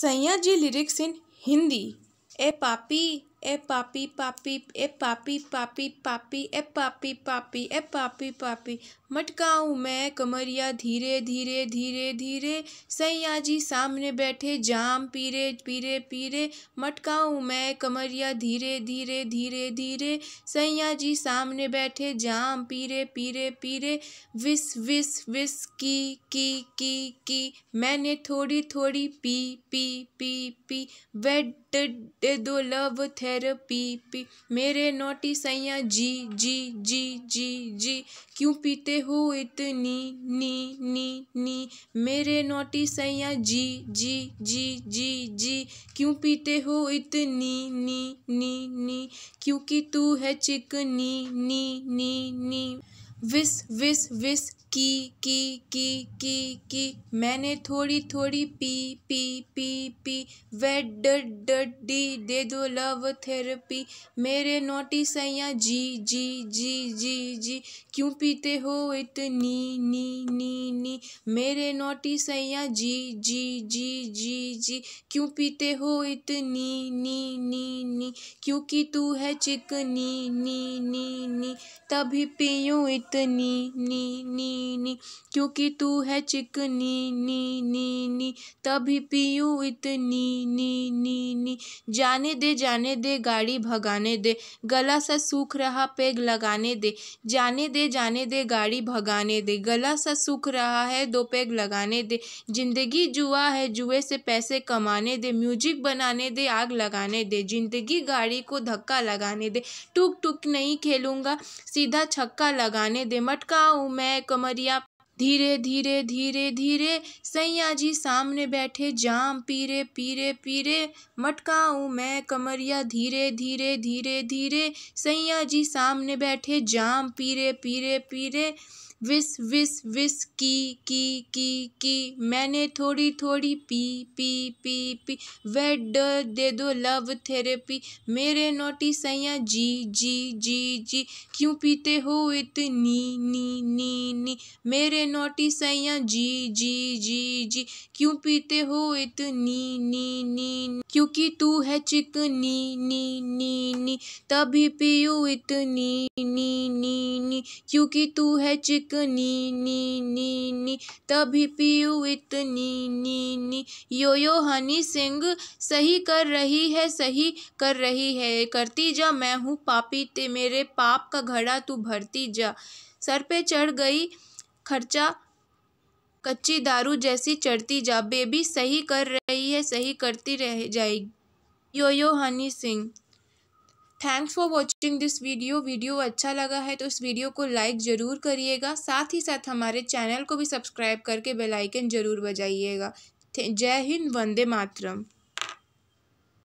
सैया जी लिरिक्स इन हिंदी ए पापी ए पापी पापी ए पापी पापी पापी ए पापी पापी ए पापी पापी मटकाऊँ मैं कमरिया धीरे धीरे धीरे धीरे सैया जी सामने बैठे जाम पीरे पीरे पीरे मटकाऊँ मैं कमरिया धीरे धीरे धीरे धीरे सैया जी सामने बैठे जाम पीरे पीरे पीरे विस विस विस की की की की मैंने थोड़ी थोड़ी पी पी पी पी वेड दो लव थे खैर पी पी मेरे नोटी सैया जी जी जी जी जी क्यों पीते हो इतनी नी नी नी मेरे नोटी सैया जी जी जी जी जी क्यों पीते हो इतनी नी नी नी क्योंकि तू है चिकनी नी नी नी विस विस विस की की की की की मैंने थोड़ी थोड़ी पी पी पी पी वे डी दे दो लव थेरेपी मेरे नोटी सैया जी जी जी जी जी क्यों पीते हो इतनी नी नी नी मेरे नोटी सैया जी जी जी जी जी क्यों पीते हो इतनी नी नी नी क्योंकि तू है चिकनी नी नी नी तभी पियो इत चिकनी नी नी नी क्योंकि तू है चिकनी नी नी नी तभी पीऊँ इतनी नी नी नी जाने दे जाने दे गाड़ी भगाने दे गला सा सूख रहा पेग लगाने दे जाने दे जाने दे गाड़ी भगाने दे गला सा सूख रहा है दो पेग लगाने दे जिंदगी जुआ है जुए से पैसे कमाने दे म्यूजिक बनाने दे आग लगाने दे जिंदगी गाड़ी को धक्का लगाने दे टुक टुक नहीं खेलूँगा सीधा छक्का लगाने जाने दे मटकाऊ मैं कमरिया धीरे धीरे धीरे धीरे सैया जी सामने बैठे जाम पीरे पीरे पीरे मटकाऊ मैं कमरिया धीरे धीरे धीरे धीरे सैया जी सामने बैठे जाम पीरे पीरे पीरे विस विस विस की की की की मैंने थोड़ी थोड़ी पी पी पी पी वेड दे दो लव थेरेपी मेरे नोटी सैया जी जी जी जी क्यों पीते हो इतनी नी नी नी मेरे नोटी सैया जी जी जी जी क्यों पीते हो इतनी नी नी क्योंकि तू है चिकनी नी नी नी तभी पियो इतनी नी नी नी क्योंकि तू है चिक चिकनी नी नी नी तभी पीऊ इतनी नी नी यो यो हनी सिंह सही कर रही है सही कर रही है करती जा मैं हूँ पापी ते मेरे पाप का घड़ा तू भरती जा सर पे चढ़ गई खर्चा कच्ची दारू जैसी चढ़ती जा बेबी सही कर रही है सही करती रह जाएगी yo yo Honey Singh thanks for watching this video video अच्छा लगा है तो इस वीडियो को लाइक ज़रूर करिएगा साथ ही साथ हमारे चैनल को भी सब्सक्राइब करके बेलाइकन ज़रूर बजाइएगा जय हिंद वंदे मातरम